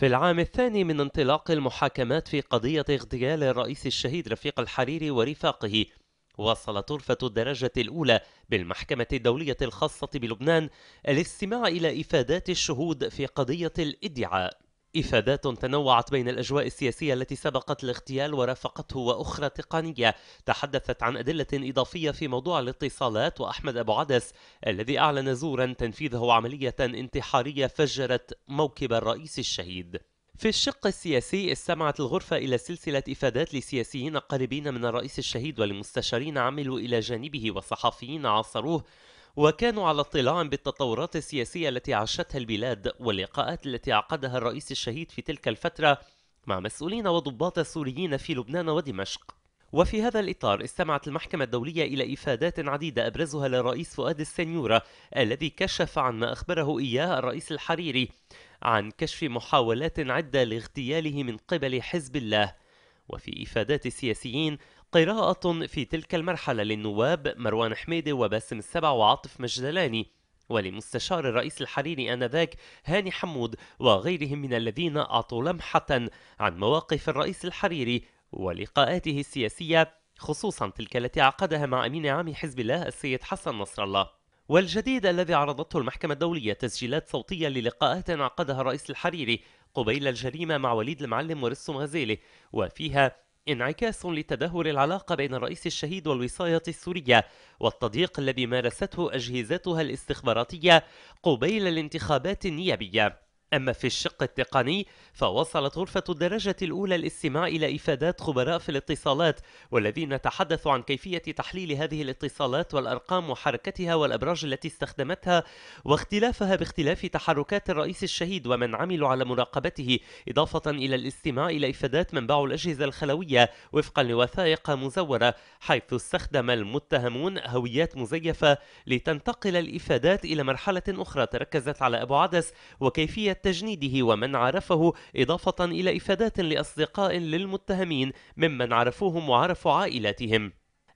في العام الثاني من انطلاق المحاكمات في قضية اغتيال الرئيس الشهيد رفيق الحريري ورفاقه وصل طرفة الدرجة الأولى بالمحكمة الدولية الخاصة بلبنان الاستماع إلى إفادات الشهود في قضية الإدعاء إفادات تنوعت بين الأجواء السياسية التي سبقت الاغتيال ورافقته وأخرى تقنية تحدثت عن أدلة إضافية في موضوع الاتصالات وأحمد أبو عدس الذي أعلن زورا تنفيذه عملية انتحارية فجرت موكب الرئيس الشهيد في الشق السياسي استمعت الغرفة إلى سلسلة إفادات لسياسيين قريبين من الرئيس الشهيد ولمستشارين عملوا إلى جانبه وصحفيين عاصروه وكانوا على اطلاع بالتطورات السياسية التي عاشتها البلاد واللقاءات التي عقدها الرئيس الشهيد في تلك الفترة مع مسؤولين وضباط سوريين في لبنان ودمشق وفي هذا الإطار استمعت المحكمة الدولية إلى إفادات عديدة أبرزها للرئيس فؤاد السنيورة الذي كشف عن ما أخبره إياه الرئيس الحريري عن كشف محاولات عدة لاغتياله من قبل حزب الله وفي إفادات السياسيين قراءة في تلك المرحلة للنواب مروان حميدة وباسم السبع وعاطف مجدلاني ولمستشار الرئيس الحريري آنذاك هاني حمود وغيرهم من الذين أعطوا لمحة عن مواقف الرئيس الحريري ولقاءاته السياسية خصوصا تلك التي عقدها مع أمين عام حزب الله السيد حسن نصر الله والجديد الذي عرضته المحكمة الدولية تسجيلات صوتية للقاءات عقدها الرئيس الحريري قبيل الجريمة مع وليد المعلم ورسوم غزيلي وفيها انعكاس لتدهور العلاقة بين الرئيس الشهيد والوصاية السورية والتضييق الذي مارسته أجهزتها الاستخباراتية قبيل الانتخابات النيابية أما في الشق التقني فوصلت غرفة الدرجة الأولى الاستماع إلى إفادات خبراء في الاتصالات والذين تحدثوا عن كيفية تحليل هذه الاتصالات والأرقام وحركتها والأبراج التي استخدمتها واختلافها باختلاف تحركات الرئيس الشهيد ومن عملوا على مراقبته إضافة إلى الاستماع إلى إفادات منبع الأجهزة الخلوية وفقا لوثائق مزورة حيث استخدم المتهمون هويات مزيفة لتنتقل الإفادات إلى مرحلة أخرى تركزت على أبو عدس وكيفية تجنيده ومن عرفه إضافة إلى إفادات لأصدقاء للمتهمين ممن عرفوهم وعرفوا عائلاتهم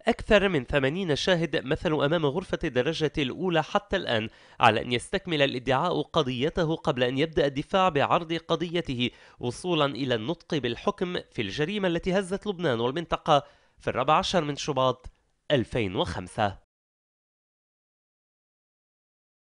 أكثر من 80 شاهد مثلوا أمام غرفة الدرجة الأولى حتى الآن على أن يستكمل الادعاء قضيته قبل أن يبدأ الدفاع بعرض قضيته وصولا إلى النطق بالحكم في الجريمة التي هزت لبنان والمنطقة في الرابع عشر من شباط 2005